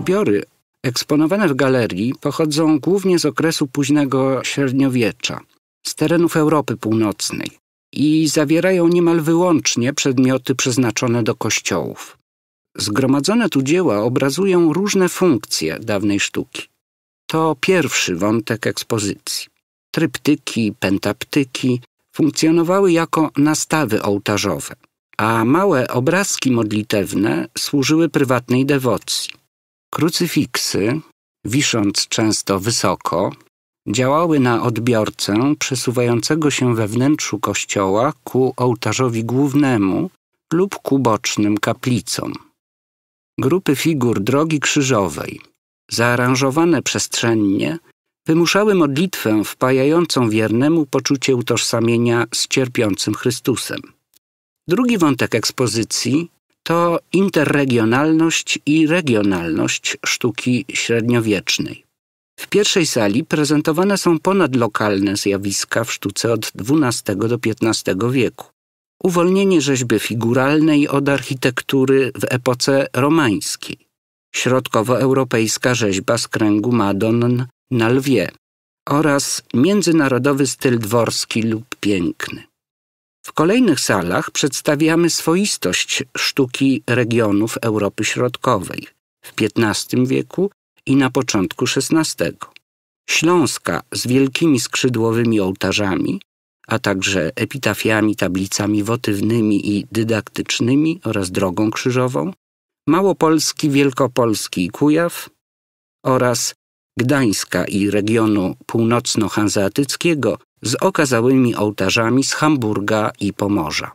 Zbiory eksponowane w galerii pochodzą głównie z okresu późnego średniowiecza, z terenów Europy Północnej i zawierają niemal wyłącznie przedmioty przeznaczone do kościołów. Zgromadzone tu dzieła obrazują różne funkcje dawnej sztuki. To pierwszy wątek ekspozycji. Tryptyki, pentaptyki funkcjonowały jako nastawy ołtarzowe, a małe obrazki modlitewne służyły prywatnej dewocji. Krucyfiksy, wisząc często wysoko, działały na odbiorcę przesuwającego się we wnętrzu kościoła ku ołtarzowi głównemu lub ku bocznym kaplicom. Grupy figur drogi krzyżowej, zaaranżowane przestrzennie, wymuszały modlitwę wpajającą wiernemu poczucie utożsamienia z cierpiącym Chrystusem. Drugi wątek ekspozycji to interregionalność i regionalność sztuki średniowiecznej. W pierwszej sali prezentowane są ponadlokalne zjawiska w sztuce od XII do XV wieku. Uwolnienie rzeźby figuralnej od architektury w epoce romańskiej. Środkowoeuropejska rzeźba z kręgu Madon na lwie oraz międzynarodowy styl dworski lub piękny. W kolejnych salach przedstawiamy swoistość sztuki regionów Europy Środkowej w XV wieku i na początku XVI. Śląska z wielkimi skrzydłowymi ołtarzami, a także epitafiami, tablicami wotywnymi i dydaktycznymi oraz drogą krzyżową, Małopolski, Wielkopolski i Kujaw oraz Gdańska i regionu północno-hanzeatyckiego z okazałymi ołtarzami z Hamburga i Pomorza.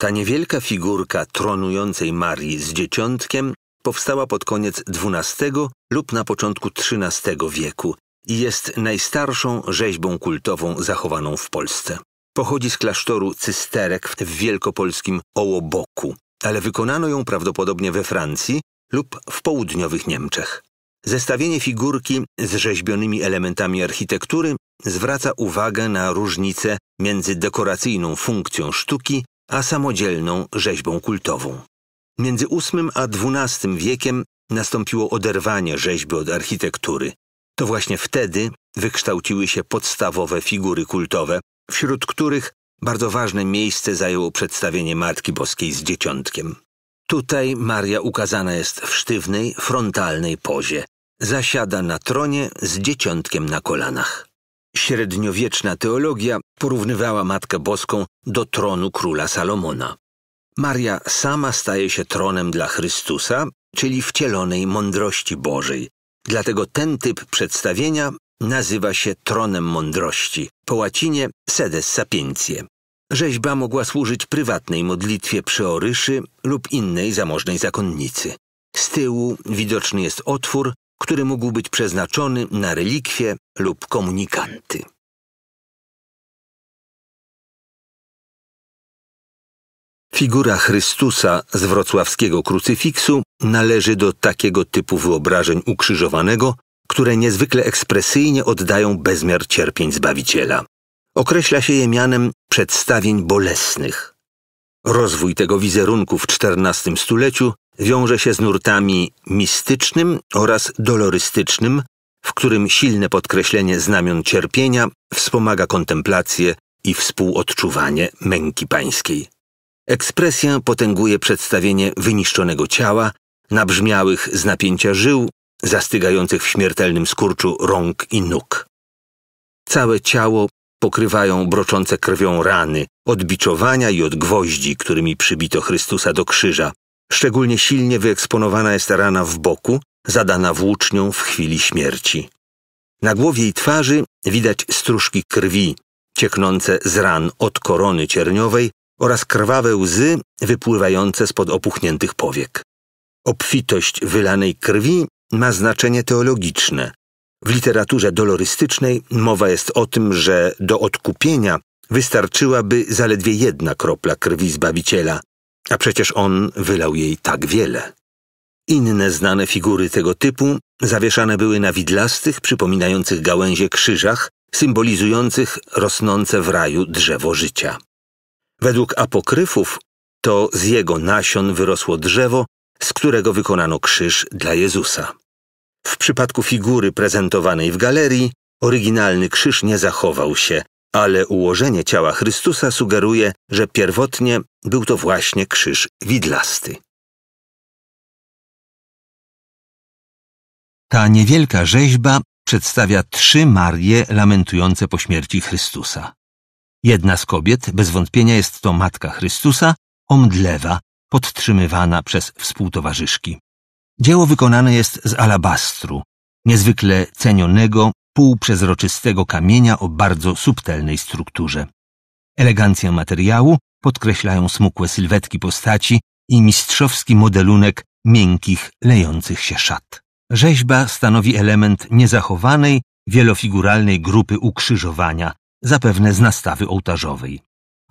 Ta niewielka figurka tronującej Marii z dzieciątkiem powstała pod koniec XII lub na początku XIII wieku i jest najstarszą rzeźbą kultową zachowaną w Polsce. Pochodzi z klasztoru cysterek w wielkopolskim Ołoboku, ale wykonano ją prawdopodobnie we Francji lub w południowych Niemczech. Zestawienie figurki z rzeźbionymi elementami architektury zwraca uwagę na różnicę między dekoracyjną funkcją sztuki a samodzielną rzeźbą kultową. Między VIII a XII wiekiem nastąpiło oderwanie rzeźby od architektury. To właśnie wtedy wykształciły się podstawowe figury kultowe, wśród których bardzo ważne miejsce zajęło przedstawienie Matki Boskiej z Dzieciątkiem. Tutaj Maria ukazana jest w sztywnej, frontalnej pozie. Zasiada na tronie z dzieciątkiem na kolanach. Średniowieczna teologia porównywała Matkę Boską do tronu króla Salomona. Maria sama staje się tronem dla Chrystusa, czyli wcielonej mądrości Bożej. Dlatego ten typ przedstawienia nazywa się tronem mądrości, po łacinie sedes sapientiae. Rzeźba mogła służyć prywatnej modlitwie przeoryszy lub innej zamożnej zakonnicy. Z tyłu widoczny jest otwór, który mógł być przeznaczony na relikwie lub komunikanty. Figura Chrystusa z wrocławskiego krucyfiksu należy do takiego typu wyobrażeń ukrzyżowanego, które niezwykle ekspresyjnie oddają bezmiar cierpień Zbawiciela. Określa się je mianem przedstawień bolesnych. Rozwój tego wizerunku w XIV stuleciu wiąże się z nurtami mistycznym oraz dolorystycznym, w którym silne podkreślenie znamion cierpienia wspomaga kontemplację i współodczuwanie męki pańskiej. Ekspresja potęguje przedstawienie wyniszczonego ciała, nabrzmiałych z napięcia żył, zastygających w śmiertelnym skurczu rąk i nóg. Całe ciało pokrywają broczące krwią rany, od biczowania i od gwoździ, którymi przybito Chrystusa do krzyża. Szczególnie silnie wyeksponowana jest rana w boku, zadana włócznią w chwili śmierci. Na głowie i twarzy widać stróżki krwi, cieknące z ran od korony cierniowej oraz krwawe łzy wypływające spod opuchniętych powiek. Obfitość wylanej krwi ma znaczenie teologiczne. W literaturze dolorystycznej mowa jest o tym, że do odkupienia wystarczyłaby zaledwie jedna kropla krwi Zbawiciela, a przecież on wylał jej tak wiele. Inne znane figury tego typu zawieszane były na widlastych, przypominających gałęzie krzyżach, symbolizujących rosnące w raju drzewo życia. Według apokryfów to z jego nasion wyrosło drzewo, z którego wykonano krzyż dla Jezusa. W przypadku figury prezentowanej w galerii, oryginalny krzyż nie zachował się, ale ułożenie ciała Chrystusa sugeruje, że pierwotnie był to właśnie krzyż widlasty. Ta niewielka rzeźba przedstawia trzy Marie lamentujące po śmierci Chrystusa. Jedna z kobiet bez wątpienia jest to matka Chrystusa, omdlewa, podtrzymywana przez współtowarzyszki. Dzieło wykonane jest z alabastru, niezwykle cenionego, półprzezroczystego kamienia o bardzo subtelnej strukturze. Elegancję materiału podkreślają smukłe sylwetki postaci i mistrzowski modelunek miękkich, lejących się szat. Rzeźba stanowi element niezachowanej, wielofiguralnej grupy ukrzyżowania, zapewne z nastawy ołtarzowej.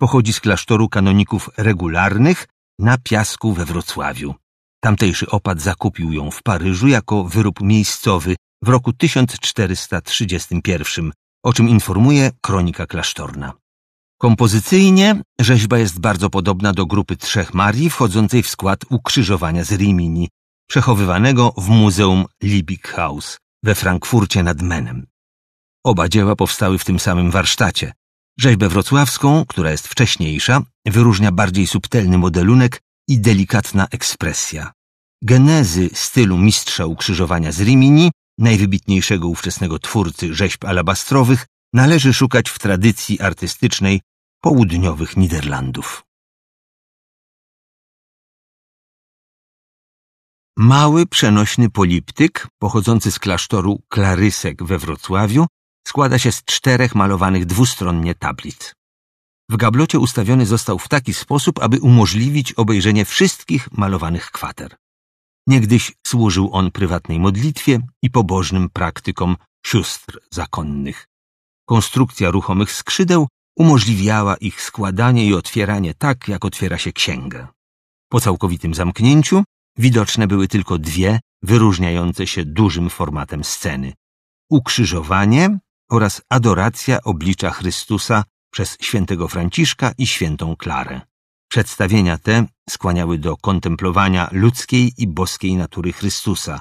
Pochodzi z klasztoru kanoników regularnych na Piasku we Wrocławiu. Tamtejszy opat zakupił ją w Paryżu jako wyrób miejscowy w roku 1431, o czym informuje kronika klasztorna. Kompozycyjnie rzeźba jest bardzo podobna do grupy trzech Marii wchodzącej w skład ukrzyżowania z Rimini, przechowywanego w Muzeum Liebighaus we Frankfurcie nad Menem. Oba dzieła powstały w tym samym warsztacie. Rzeźbę wrocławską, która jest wcześniejsza, wyróżnia bardziej subtelny modelunek i delikatna ekspresja. Genezy stylu mistrza ukrzyżowania z Rimini, najwybitniejszego ówczesnego twórcy rzeźb alabastrowych, należy szukać w tradycji artystycznej południowych Niderlandów. Mały przenośny poliptyk, pochodzący z klasztoru Klarysek we Wrocławiu, składa się z czterech malowanych dwustronnie tablic w gablocie ustawiony został w taki sposób, aby umożliwić obejrzenie wszystkich malowanych kwater. Niegdyś służył on prywatnej modlitwie i pobożnym praktykom sióstr zakonnych. Konstrukcja ruchomych skrzydeł umożliwiała ich składanie i otwieranie tak, jak otwiera się księgę. Po całkowitym zamknięciu widoczne były tylko dwie wyróżniające się dużym formatem sceny: ukrzyżowanie oraz adoracja oblicza Chrystusa przez świętego Franciszka i świętą Klarę. Przedstawienia te skłaniały do kontemplowania ludzkiej i boskiej natury Chrystusa,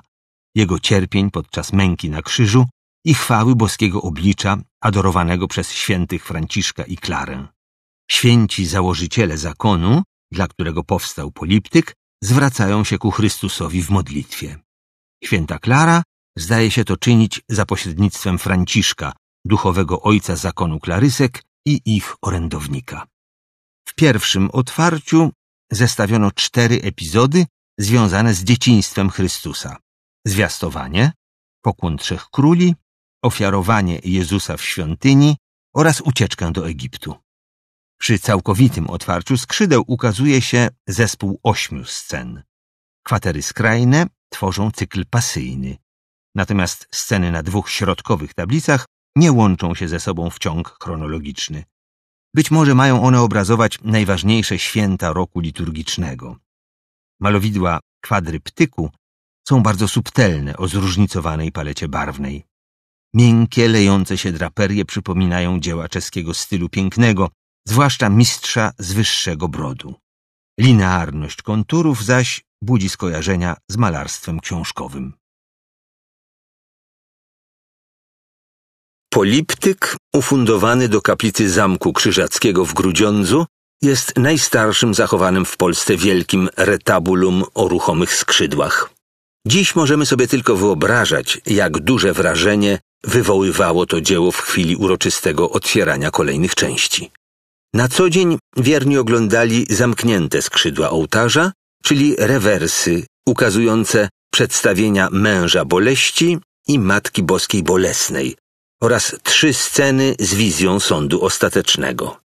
jego cierpień podczas męki na krzyżu i chwały boskiego oblicza adorowanego przez świętych Franciszka i Klarę. Święci założyciele zakonu, dla którego powstał poliptyk, zwracają się ku Chrystusowi w modlitwie. Święta Klara zdaje się to czynić za pośrednictwem Franciszka, duchowego ojca zakonu klarysek i ich orędownika. W pierwszym otwarciu zestawiono cztery epizody związane z dzieciństwem Chrystusa: zwiastowanie, pokłon trzech króli, ofiarowanie Jezusa w świątyni oraz ucieczkę do Egiptu. Przy całkowitym otwarciu skrzydeł ukazuje się zespół ośmiu scen. Kwatery skrajne tworzą cykl pasyjny, natomiast sceny na dwóch środkowych tablicach nie łączą się ze sobą w ciąg chronologiczny. Być może mają one obrazować najważniejsze święta roku liturgicznego. Malowidła kwadryptyku są bardzo subtelne o zróżnicowanej palecie barwnej. Miękkie, lejące się draperie przypominają dzieła czeskiego stylu pięknego, zwłaszcza mistrza z wyższego brodu. Linearność konturów zaś budzi skojarzenia z malarstwem książkowym. Poliptyk, ufundowany do kaplicy Zamku Krzyżackiego w Grudziądzu, jest najstarszym zachowanym w Polsce wielkim retabulum o ruchomych skrzydłach. Dziś możemy sobie tylko wyobrażać, jak duże wrażenie wywoływało to dzieło w chwili uroczystego otwierania kolejnych części. Na co dzień wierni oglądali zamknięte skrzydła ołtarza, czyli rewersy ukazujące przedstawienia męża boleści i Matki Boskiej Bolesnej, oraz trzy sceny z wizją sądu ostatecznego.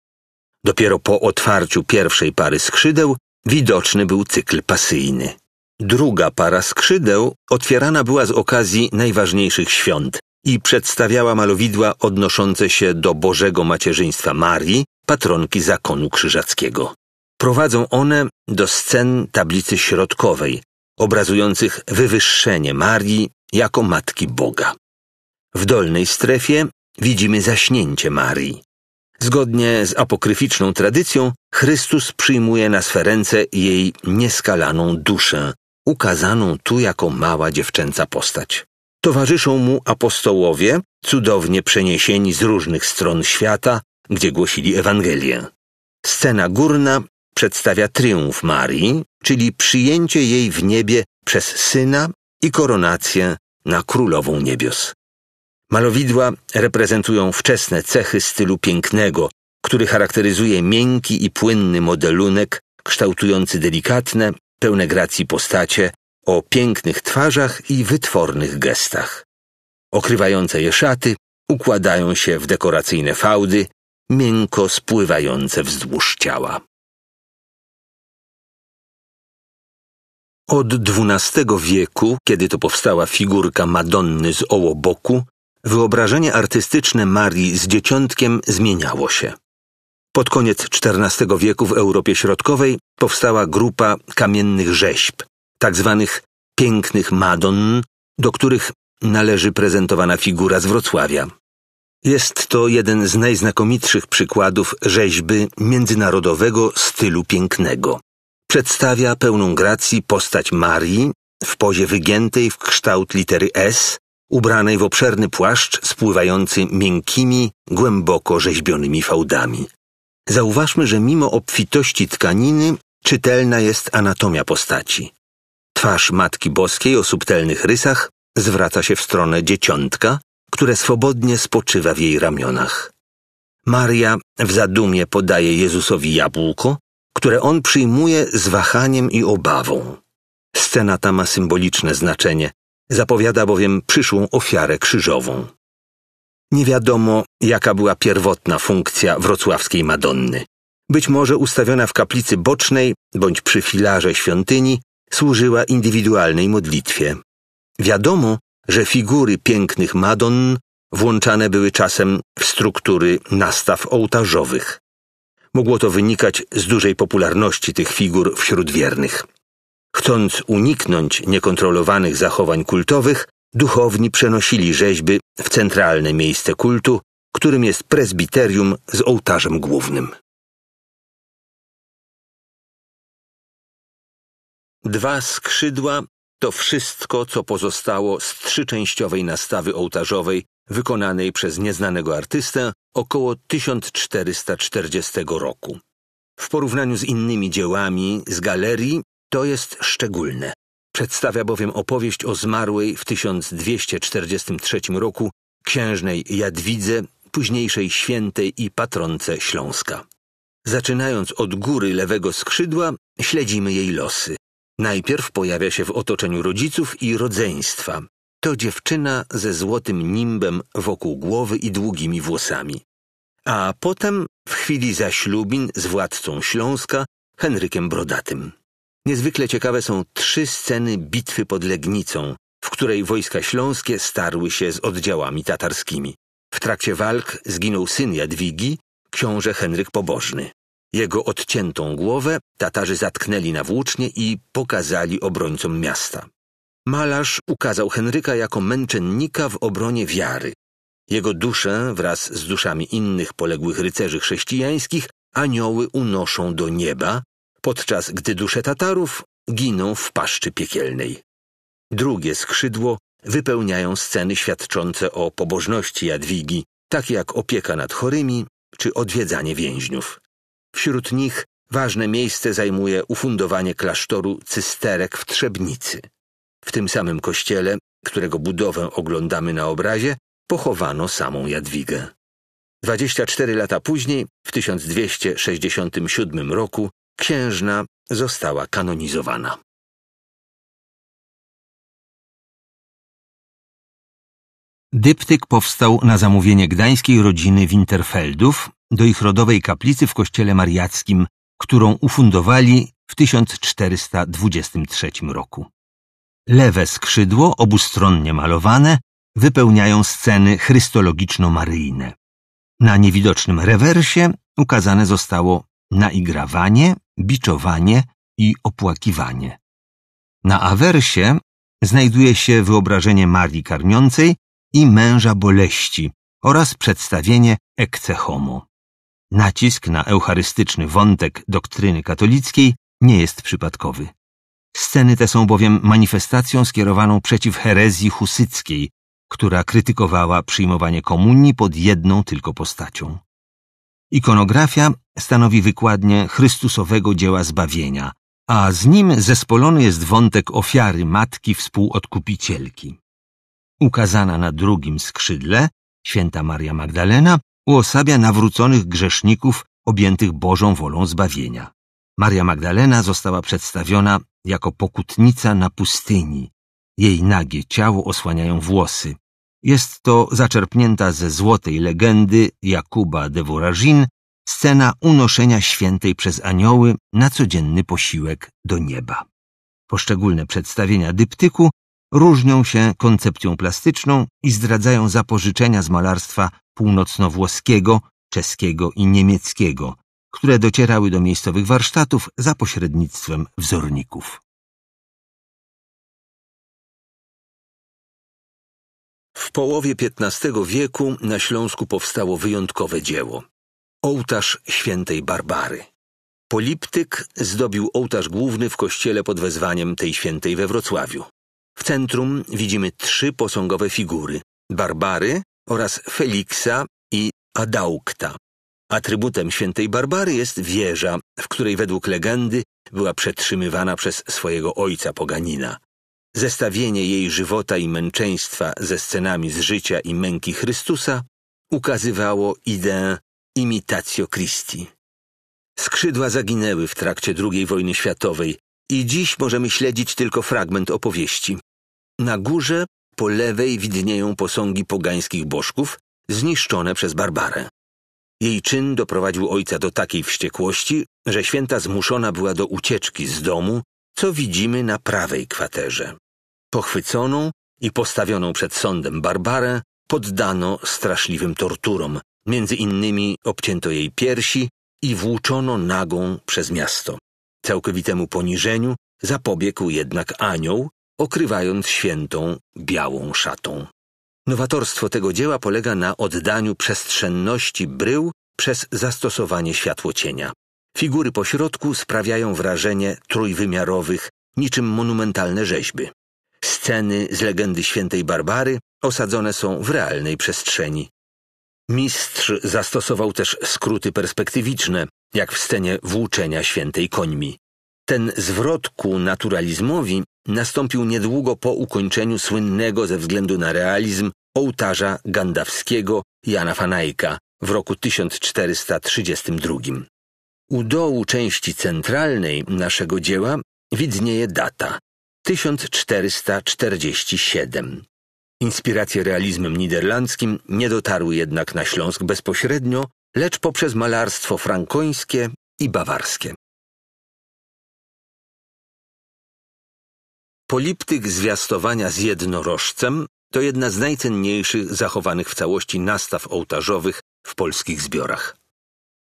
Dopiero po otwarciu pierwszej pary skrzydeł widoczny był cykl pasyjny. Druga para skrzydeł otwierana była z okazji najważniejszych świąt i przedstawiała malowidła odnoszące się do Bożego Macierzyństwa Marii, patronki zakonu krzyżackiego. Prowadzą one do scen tablicy środkowej, obrazujących wywyższenie Marii jako Matki Boga. W dolnej strefie widzimy zaśnięcie Marii. Zgodnie z apokryficzną tradycją, Chrystus przyjmuje na swe ręce jej nieskalaną duszę, ukazaną tu jako mała dziewczęca postać. Towarzyszą mu apostołowie, cudownie przeniesieni z różnych stron świata, gdzie głosili Ewangelię. Scena górna przedstawia triumf Marii, czyli przyjęcie jej w niebie przez syna i koronację na królową niebios. Malowidła reprezentują wczesne cechy stylu pięknego, który charakteryzuje miękki i płynny modelunek, kształtujący delikatne, pełne gracji postacie o pięknych twarzach i wytwornych gestach. Okrywające je szaty układają się w dekoracyjne fałdy, miękko spływające wzdłuż ciała. Od XII wieku, kiedy to powstała figurka Madonny z Ołoboku, Wyobrażenie artystyczne Marii z dzieciątkiem zmieniało się. Pod koniec XIV wieku w Europie Środkowej powstała grupa kamiennych rzeźb, tak zwanych pięknych Madon, do których należy prezentowana figura z Wrocławia. Jest to jeden z najznakomitszych przykładów rzeźby międzynarodowego stylu pięknego. Przedstawia pełną gracji postać Marii w pozie wygiętej w kształt litery S, ubranej w obszerny płaszcz spływający miękkimi, głęboko rzeźbionymi fałdami. Zauważmy, że mimo obfitości tkaniny czytelna jest anatomia postaci. Twarz Matki Boskiej o subtelnych rysach zwraca się w stronę dzieciątka, które swobodnie spoczywa w jej ramionach. Maria w zadumie podaje Jezusowi jabłko, które on przyjmuje z wahaniem i obawą. Scena ta ma symboliczne znaczenie, Zapowiada bowiem przyszłą ofiarę krzyżową. Nie wiadomo, jaka była pierwotna funkcja wrocławskiej Madonny. Być może ustawiona w kaplicy bocznej bądź przy filarze świątyni, służyła indywidualnej modlitwie. Wiadomo, że figury pięknych Madon włączane były czasem w struktury nastaw ołtarzowych. Mogło to wynikać z dużej popularności tych figur wśród wiernych. Chcąc uniknąć niekontrolowanych zachowań kultowych, duchowni przenosili rzeźby w centralne miejsce kultu, którym jest prezbiterium z ołtarzem głównym. Dwa skrzydła to wszystko, co pozostało z trzyczęściowej nastawy ołtarzowej wykonanej przez nieznanego artystę około 1440 roku. W porównaniu z innymi dziełami z galerii to jest szczególne. Przedstawia bowiem opowieść o zmarłej w 1243 roku księżnej Jadwidze, późniejszej świętej i patronce Śląska. Zaczynając od góry lewego skrzydła, śledzimy jej losy. Najpierw pojawia się w otoczeniu rodziców i rodzeństwa. To dziewczyna ze złotym nimbem wokół głowy i długimi włosami. A potem w chwili zaślubin z władcą Śląska, Henrykiem Brodatym. Niezwykle ciekawe są trzy sceny bitwy pod Legnicą, w której wojska śląskie starły się z oddziałami tatarskimi. W trakcie walk zginął syn Jadwigi, książę Henryk Pobożny. Jego odciętą głowę Tatarzy zatknęli na włócznie i pokazali obrońcom miasta. Malarz ukazał Henryka jako męczennika w obronie wiary. Jego duszę wraz z duszami innych poległych rycerzy chrześcijańskich anioły unoszą do nieba, podczas gdy dusze Tatarów giną w paszczy piekielnej. Drugie skrzydło wypełniają sceny świadczące o pobożności Jadwigi, takie jak opieka nad chorymi czy odwiedzanie więźniów. Wśród nich ważne miejsce zajmuje ufundowanie klasztoru cysterek w Trzebnicy. W tym samym kościele, którego budowę oglądamy na obrazie, pochowano samą Jadwigę. 24 lata później, w 1267 roku, księżna została kanonizowana. Dyptyk powstał na zamówienie gdańskiej rodziny Winterfeldów do ich rodowej kaplicy w kościele mariackim, którą ufundowali w 1423 roku. Lewe skrzydło, obustronnie malowane, wypełniają sceny chrystologiczno-maryjne. Na niewidocznym rewersie ukazane zostało naigrawanie, biczowanie i opłakiwanie. Na awersie znajduje się wyobrażenie Marii karmiącej i męża boleści oraz przedstawienie ekcehomu. homo. Nacisk na eucharystyczny wątek doktryny katolickiej nie jest przypadkowy. Sceny te są bowiem manifestacją skierowaną przeciw herezji husyckiej, która krytykowała przyjmowanie komunii pod jedną tylko postacią. Ikonografia stanowi wykładnię Chrystusowego dzieła zbawienia, a z nim zespolony jest wątek ofiary Matki Współodkupicielki. Ukazana na drugim skrzydle, święta Maria Magdalena uosabia nawróconych grzeszników objętych Bożą wolą zbawienia. Maria Magdalena została przedstawiona jako pokutnica na pustyni. Jej nagie ciało osłaniają włosy, jest to zaczerpnięta ze złotej legendy Jakuba de Vorajin, scena unoszenia świętej przez anioły na codzienny posiłek do nieba. Poszczególne przedstawienia dyptyku różnią się koncepcją plastyczną i zdradzają zapożyczenia z malarstwa północno-włoskiego, czeskiego i niemieckiego, które docierały do miejscowych warsztatów za pośrednictwem wzorników. połowie XV wieku na Śląsku powstało wyjątkowe dzieło ołtarz świętej Barbary. Poliptyk zdobił ołtarz główny w kościele pod wezwaniem tej świętej we Wrocławiu. W centrum widzimy trzy posągowe figury: Barbary oraz Feliksa i Adaukta. Atrybutem świętej Barbary jest wieża, w której według legendy była przetrzymywana przez swojego ojca poganina. Zestawienie jej żywota i męczeństwa ze scenami z życia i męki Chrystusa ukazywało ideę imitatio Christi. Skrzydła zaginęły w trakcie II wojny światowej i dziś możemy śledzić tylko fragment opowieści. Na górze po lewej widnieją posągi pogańskich bożków zniszczone przez Barbarę. Jej czyn doprowadził ojca do takiej wściekłości, że święta zmuszona była do ucieczki z domu, co widzimy na prawej kwaterze. Pochwyconą i postawioną przed sądem Barbarę poddano straszliwym torturom, między innymi obcięto jej piersi i włóczono nagą przez miasto. Całkowitemu poniżeniu zapobiegł jednak anioł, okrywając świętą białą szatą. Nowatorstwo tego dzieła polega na oddaniu przestrzenności brył przez zastosowanie światłocienia. Figury po środku sprawiają wrażenie trójwymiarowych, niczym monumentalne rzeźby. Sceny z legendy świętej Barbary osadzone są w realnej przestrzeni. Mistrz zastosował też skróty perspektywiczne, jak w scenie włóczenia świętej końmi. Ten zwrot ku naturalizmowi nastąpił niedługo po ukończeniu słynnego ze względu na realizm ołtarza gandawskiego Jana Fanajka w roku 1432. U dołu części centralnej naszego dzieła widnieje data 1447. Inspiracje realizmem niderlandzkim nie dotarły jednak na Śląsk bezpośrednio, lecz poprzez malarstwo frankońskie i bawarskie. Poliptyk zwiastowania z jednorożcem to jedna z najcenniejszych zachowanych w całości nastaw ołtarzowych w polskich zbiorach.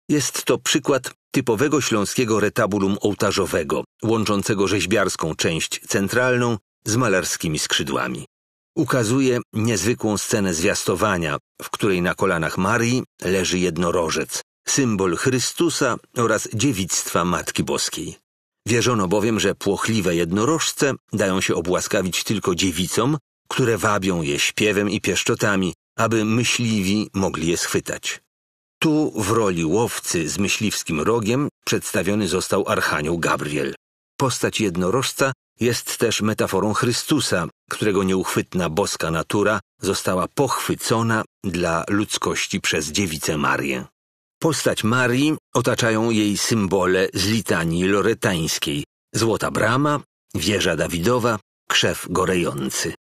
Jest to przykład typowego śląskiego retabulum ołtarzowego, łączącego rzeźbiarską część centralną z malarskimi skrzydłami. Ukazuje niezwykłą scenę zwiastowania, w której na kolanach Marii leży jednorożec, symbol Chrystusa oraz dziewictwa Matki Boskiej. Wierzono bowiem, że płochliwe jednorożce dają się obłaskawić tylko dziewicom, które wabią je śpiewem i pieszczotami, aby myśliwi mogli je schwytać. Tu w roli łowcy z myśliwskim rogiem przedstawiony został Archanioł Gabriel. Postać jednorożca jest też metaforą Chrystusa, którego nieuchwytna boska natura została pochwycona dla ludzkości przez dziewicę Marię. Postać Marii otaczają jej symbole z litanii loretańskiej – złota brama, wieża Dawidowa, krzew gorejący.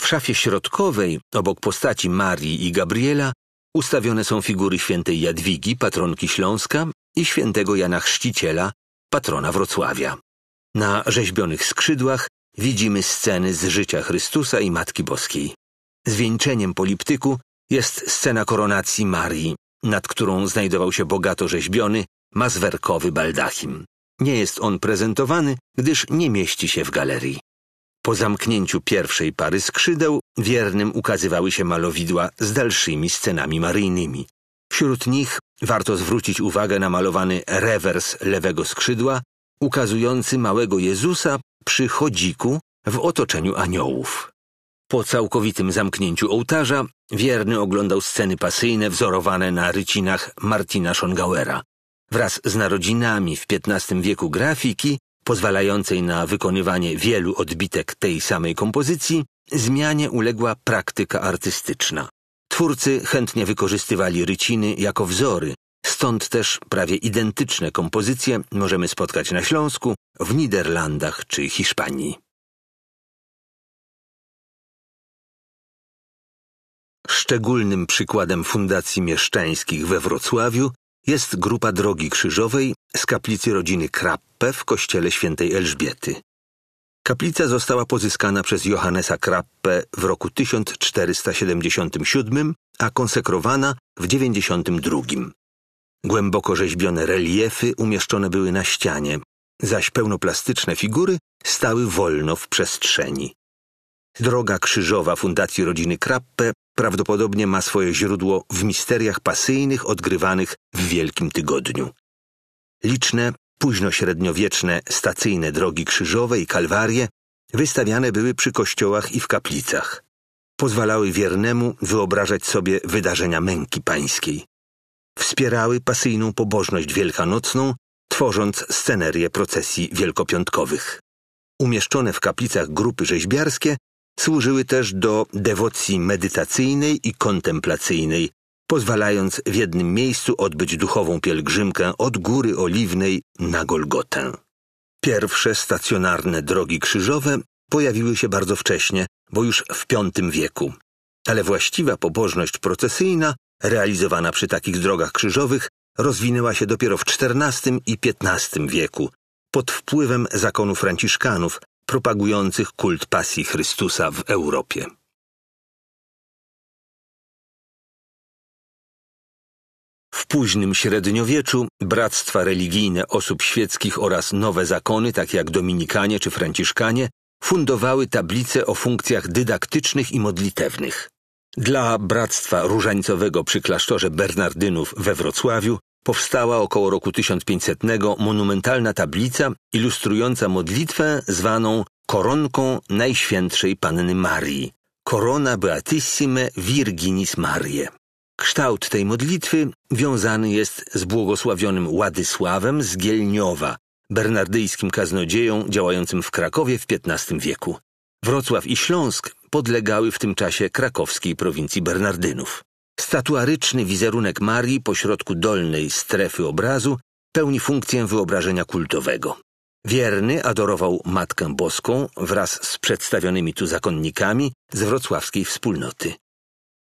W szafie środkowej, obok postaci Marii i Gabriela, Ustawione są figury świętej Jadwigi, patronki Śląska i świętego Jana Chrzciciela, patrona Wrocławia. Na rzeźbionych skrzydłach widzimy sceny z życia Chrystusa i Matki Boskiej. Zwieńczeniem poliptyku jest scena koronacji Marii, nad którą znajdował się bogato rzeźbiony, mazwerkowy baldachim. Nie jest on prezentowany, gdyż nie mieści się w galerii. Po zamknięciu pierwszej pary skrzydeł wiernym ukazywały się malowidła z dalszymi scenami maryjnymi. Wśród nich warto zwrócić uwagę na malowany rewers lewego skrzydła, ukazujący małego Jezusa przy chodziku w otoczeniu aniołów. Po całkowitym zamknięciu ołtarza wierny oglądał sceny pasyjne wzorowane na rycinach Martina Schongauera. Wraz z narodzinami w XV wieku grafiki pozwalającej na wykonywanie wielu odbitek tej samej kompozycji, zmianie uległa praktyka artystyczna. Twórcy chętnie wykorzystywali ryciny jako wzory, stąd też prawie identyczne kompozycje możemy spotkać na Śląsku, w Niderlandach czy Hiszpanii. Szczególnym przykładem fundacji mieszczańskich we Wrocławiu jest grupa drogi krzyżowej z kaplicy rodziny Krappe w kościele świętej Elżbiety. Kaplica została pozyskana przez Johannesa Krappe w roku 1477, a konsekrowana w 92. Głęboko rzeźbione reliefy umieszczone były na ścianie, zaś pełnoplastyczne figury stały wolno w przestrzeni. Droga krzyżowa Fundacji Rodziny Krappe prawdopodobnie ma swoje źródło w misteriach pasyjnych odgrywanych w Wielkim Tygodniu. Liczne, późnośredniowieczne stacyjne drogi krzyżowe i kalwarie wystawiane były przy kościołach i w kaplicach. Pozwalały wiernemu wyobrażać sobie wydarzenia męki pańskiej. Wspierały pasyjną pobożność wielkanocną, tworząc scenerię procesji wielkopiątkowych. Umieszczone w kaplicach grupy rzeźbiarskie Służyły też do dewocji medytacyjnej i kontemplacyjnej, pozwalając w jednym miejscu odbyć duchową pielgrzymkę od Góry Oliwnej na Golgotę. Pierwsze stacjonarne drogi krzyżowe pojawiły się bardzo wcześnie, bo już w V wieku. Ale właściwa pobożność procesyjna, realizowana przy takich drogach krzyżowych, rozwinęła się dopiero w XIV i XV wieku, pod wpływem zakonu franciszkanów, propagujących kult pasji Chrystusa w Europie. W późnym średniowieczu bractwa religijne osób świeckich oraz nowe zakony, takie jak Dominikanie czy Franciszkanie, fundowały tablice o funkcjach dydaktycznych i modlitewnych. Dla Bractwa Różańcowego przy klasztorze Bernardynów we Wrocławiu powstała około roku 1500 monumentalna tablica ilustrująca modlitwę zwaną koronką Najświętszej Panny Marii. Korona Beatissime Virginis Marie. Kształt tej modlitwy wiązany jest z błogosławionym Ładysławem z Gielniowa, bernardyjskim kaznodzieją działającym w Krakowie w XV wieku. Wrocław i Śląsk podlegały w tym czasie krakowskiej prowincji Bernardynów. Statuaryczny wizerunek Marii pośrodku dolnej strefy obrazu pełni funkcję wyobrażenia kultowego. Wierny adorował Matkę Boską wraz z przedstawionymi tu zakonnikami z wrocławskiej wspólnoty.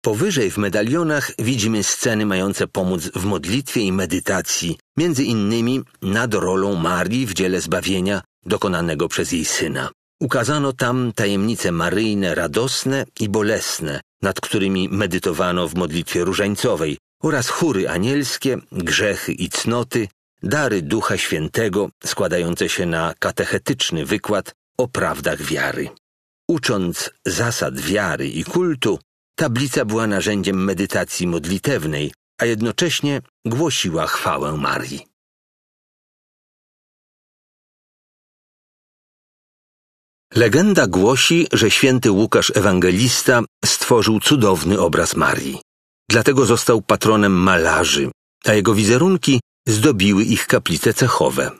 Powyżej w medalionach widzimy sceny mające pomóc w modlitwie i medytacji, między innymi nad rolą Marii w dziele zbawienia dokonanego przez jej syna. Ukazano tam tajemnice maryjne radosne i bolesne, nad którymi medytowano w modlitwie różańcowej, oraz chóry anielskie, grzechy i cnoty, dary Ducha Świętego składające się na katechetyczny wykład o prawdach wiary. Ucząc zasad wiary i kultu, tablica była narzędziem medytacji modlitewnej, a jednocześnie głosiła chwałę Marii. Legenda głosi, że święty Łukasz Ewangelista stworzył cudowny obraz Marii. Dlatego został patronem malarzy, a jego wizerunki zdobiły ich kaplice cechowe.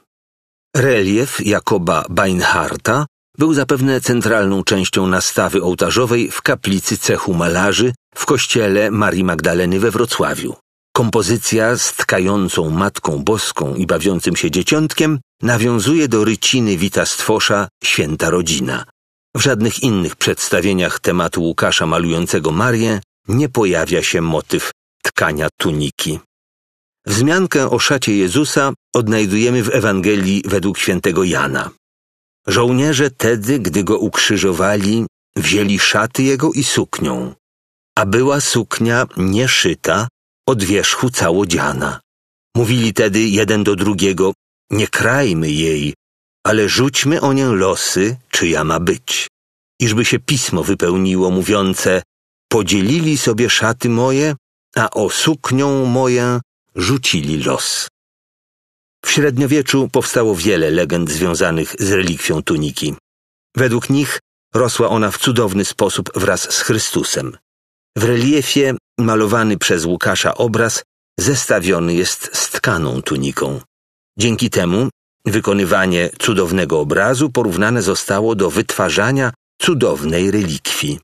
Relief Jakoba Beinharta był zapewne centralną częścią nastawy ołtarzowej w kaplicy cechu malarzy w kościele Marii Magdaleny we Wrocławiu. Kompozycja z tkającą Matką Boską i bawiącym się dzieciątkiem nawiązuje do ryciny Wita Stwosza Święta Rodzina. W żadnych innych przedstawieniach tematu Łukasza malującego Marię nie pojawia się motyw tkania tuniki. Wzmiankę o szacie Jezusa odnajdujemy w Ewangelii według świętego Jana. Żołnierze tedy, gdy go ukrzyżowali, wzięli szaty jego i suknią, a była suknia nieszyta, od wierzchu całodziana. Mówili tedy jeden do drugiego, nie krajmy jej, ale rzućmy o nią losy, czyja ma być. Iżby się pismo wypełniło mówiące, podzielili sobie szaty moje, a o suknią moję rzucili los. W średniowieczu powstało wiele legend związanych z relikwią tuniki. Według nich rosła ona w cudowny sposób wraz z Chrystusem. W reliefie Malowany przez Łukasza obraz zestawiony jest z tkaną tuniką. Dzięki temu wykonywanie cudownego obrazu porównane zostało do wytwarzania cudownej relikwii.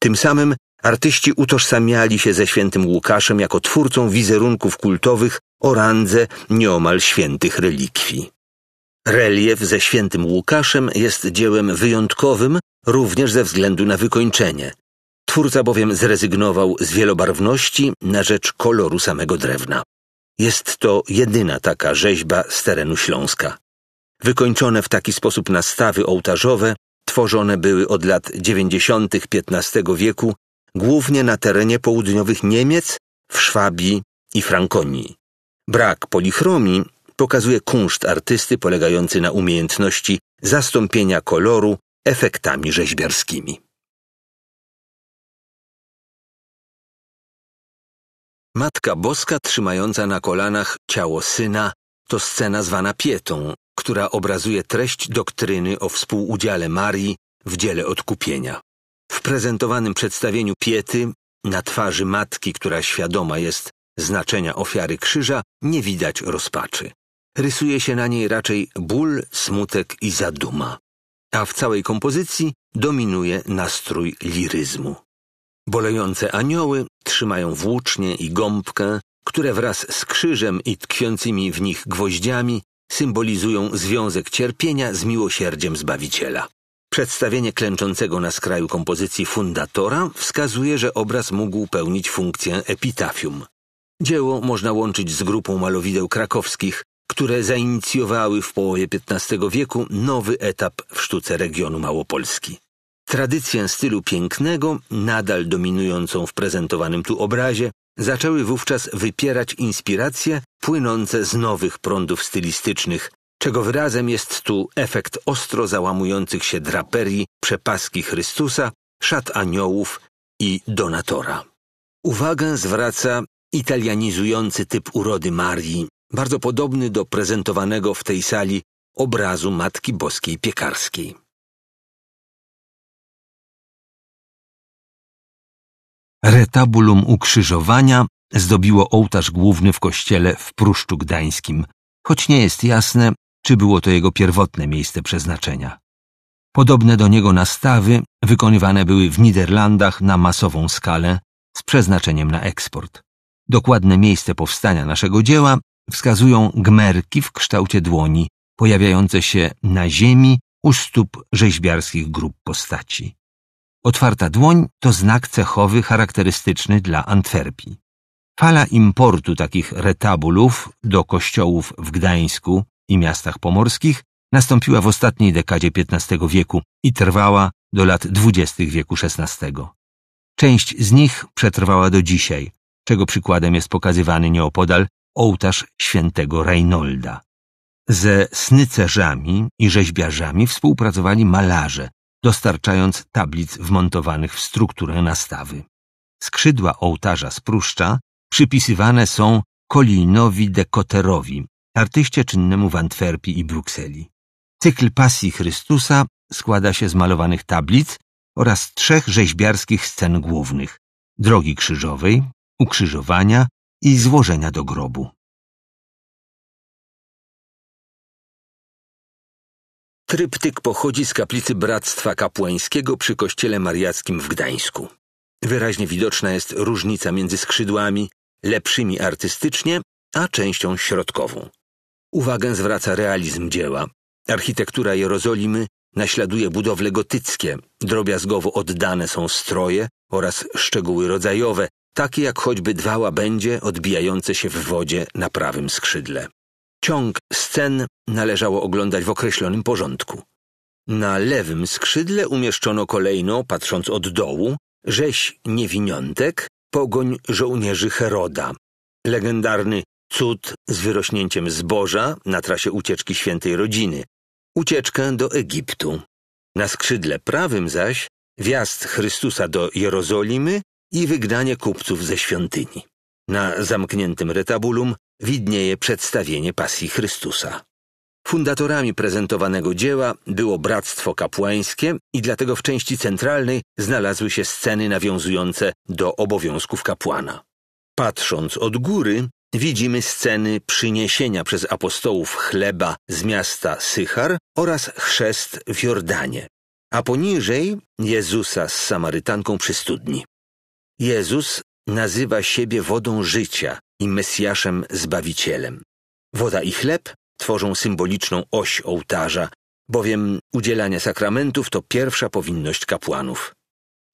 Tym samym artyści utożsamiali się ze świętym Łukaszem jako twórcą wizerunków kultowych o randze nieomal świętych relikwii. Relief ze świętym Łukaszem jest dziełem wyjątkowym również ze względu na wykończenie. Twórca bowiem zrezygnował z wielobarwności na rzecz koloru samego drewna. Jest to jedyna taka rzeźba z terenu Śląska. Wykończone w taki sposób nastawy ołtarzowe tworzone były od lat 90. XV wieku głównie na terenie południowych Niemiec, w Szwabii i Frankonii. Brak polichromii pokazuje kunszt artysty polegający na umiejętności zastąpienia koloru efektami rzeźbiarskimi. Matka Boska trzymająca na kolanach ciało syna to scena zwana pietą, która obrazuje treść doktryny o współudziale Marii w dziele odkupienia. W prezentowanym przedstawieniu piety na twarzy matki, która świadoma jest znaczenia ofiary krzyża, nie widać rozpaczy. Rysuje się na niej raczej ból, smutek i zaduma. A w całej kompozycji dominuje nastrój liryzmu. Bolejące anioły trzymają włócznie i gąbkę, które wraz z krzyżem i tkwiącymi w nich gwoździami symbolizują związek cierpienia z miłosierdziem Zbawiciela. Przedstawienie klęczącego na skraju kompozycji fundatora wskazuje, że obraz mógł pełnić funkcję epitafium. Dzieło można łączyć z grupą malowideł krakowskich, które zainicjowały w połowie XV wieku nowy etap w sztuce regionu Małopolski. Tradycję stylu pięknego, nadal dominującą w prezentowanym tu obrazie, zaczęły wówczas wypierać inspiracje płynące z nowych prądów stylistycznych, czego wyrazem jest tu efekt ostro załamujących się draperii, przepaski Chrystusa, szat aniołów i donatora. Uwagę zwraca italianizujący typ urody Marii, bardzo podobny do prezentowanego w tej sali obrazu Matki Boskiej Piekarskiej. Retabulum Ukrzyżowania zdobiło ołtarz główny w kościele w Pruszczu Gdańskim, choć nie jest jasne, czy było to jego pierwotne miejsce przeznaczenia. Podobne do niego nastawy wykonywane były w Niderlandach na masową skalę z przeznaczeniem na eksport. Dokładne miejsce powstania naszego dzieła wskazują gmerki w kształcie dłoni, pojawiające się na ziemi u stóp rzeźbiarskich grup postaci. Otwarta dłoń to znak cechowy charakterystyczny dla Antwerpii. Fala importu takich retabulów do kościołów w Gdańsku i miastach pomorskich nastąpiła w ostatniej dekadzie XV wieku i trwała do lat dwudziestych wieku XVI. Część z nich przetrwała do dzisiaj, czego przykładem jest pokazywany nieopodal ołtarz świętego Reynolda. Ze snycerzami i rzeźbiarzami współpracowali malarze, dostarczając tablic wmontowanych w strukturę nastawy. Skrzydła ołtarza z pruszcza przypisywane są Kolinowi de Coterowi, artyście czynnemu w Antwerpii i Brukseli. Cykl Pasji Chrystusa składa się z malowanych tablic oraz trzech rzeźbiarskich scen głównych: Drogi Krzyżowej, Ukrzyżowania i Złożenia do grobu. Tryptyk pochodzi z kaplicy Bractwa Kapłańskiego przy kościele mariackim w Gdańsku. Wyraźnie widoczna jest różnica między skrzydłami, lepszymi artystycznie, a częścią środkową. Uwagę zwraca realizm dzieła. Architektura Jerozolimy naśladuje budowle gotyckie, drobiazgowo oddane są stroje oraz szczegóły rodzajowe, takie jak choćby dwa łabędzie odbijające się w wodzie na prawym skrzydle. Ciąg scen należało oglądać w określonym porządku. Na lewym skrzydle umieszczono kolejno, patrząc od dołu, rzeź niewiniątek, pogoń żołnierzy Heroda, legendarny cud z wyrośnięciem zboża na trasie ucieczki świętej rodziny, ucieczkę do Egiptu. Na skrzydle prawym zaś wjazd Chrystusa do Jerozolimy i wygnanie kupców ze świątyni. Na zamkniętym retabulum widnieje przedstawienie pasji Chrystusa. Fundatorami prezentowanego dzieła było Bractwo Kapłańskie i dlatego w części centralnej znalazły się sceny nawiązujące do obowiązków kapłana. Patrząc od góry, widzimy sceny przyniesienia przez apostołów chleba z miasta Sychar oraz chrzest w Jordanie, a poniżej Jezusa z Samarytanką przy studni. Jezus nazywa siebie wodą życia i Mesjaszem Zbawicielem. Woda i chleb tworzą symboliczną oś ołtarza, bowiem udzielanie sakramentów to pierwsza powinność kapłanów.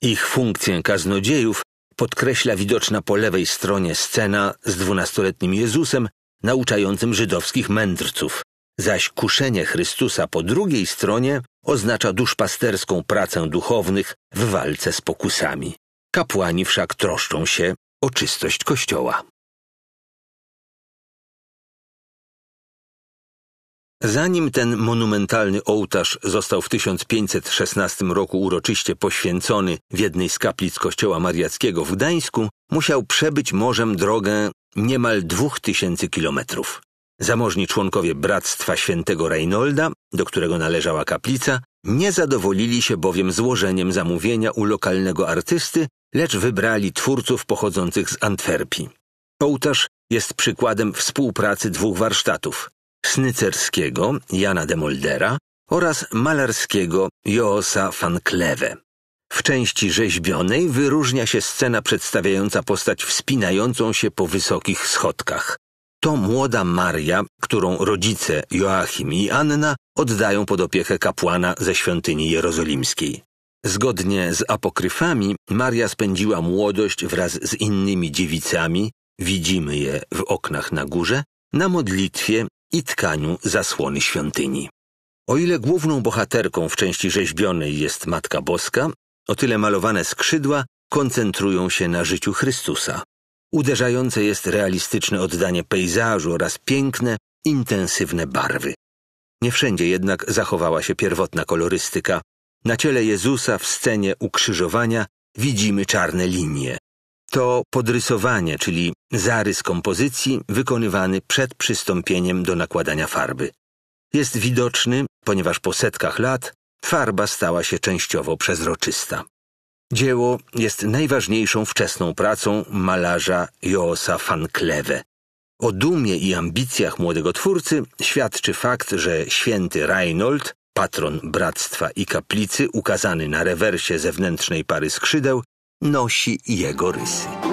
Ich funkcję kaznodziejów podkreśla widoczna po lewej stronie scena z dwunastoletnim Jezusem nauczającym żydowskich mędrców, zaś kuszenie Chrystusa po drugiej stronie oznacza duszpasterską pracę duchownych w walce z pokusami. Kapłani wszak troszczą się o czystość Kościoła. Zanim ten monumentalny ołtarz został w 1516 roku uroczyście poświęcony w jednej z kaplic kościoła mariackiego w Gdańsku, musiał przebyć morzem drogę niemal dwóch tysięcy kilometrów. Zamożni członkowie Bractwa Świętego Reynolda, do którego należała kaplica, nie zadowolili się bowiem złożeniem zamówienia u lokalnego artysty, lecz wybrali twórców pochodzących z Antwerpii. Ołtarz jest przykładem współpracy dwóch warsztatów Snycerskiego Jana de Moldera oraz malarskiego Joosa van Kleve. W części rzeźbionej wyróżnia się scena przedstawiająca postać wspinającą się po wysokich schodkach. To młoda Maria, którą rodzice Joachim i Anna oddają pod opiekę kapłana ze świątyni jerozolimskiej. Zgodnie z apokryfami, Maria spędziła młodość wraz z innymi dziewicami, widzimy je w oknach na górze, na modlitwie i tkaniu zasłony świątyni. O ile główną bohaterką w części rzeźbionej jest Matka Boska, o tyle malowane skrzydła koncentrują się na życiu Chrystusa. Uderzające jest realistyczne oddanie pejzażu oraz piękne, intensywne barwy. Nie wszędzie jednak zachowała się pierwotna kolorystyka. Na ciele Jezusa w scenie ukrzyżowania widzimy czarne linie to podrysowanie, czyli zarys kompozycji wykonywany przed przystąpieniem do nakładania farby. Jest widoczny, ponieważ po setkach lat farba stała się częściowo przezroczysta. Dzieło jest najważniejszą wczesną pracą malarza Joosa van Kleve. O dumie i ambicjach młodego twórcy świadczy fakt, że święty Reinhold, patron bractwa i kaplicy, ukazany na rewersie zewnętrznej pary skrzydeł, nosi jego rysy.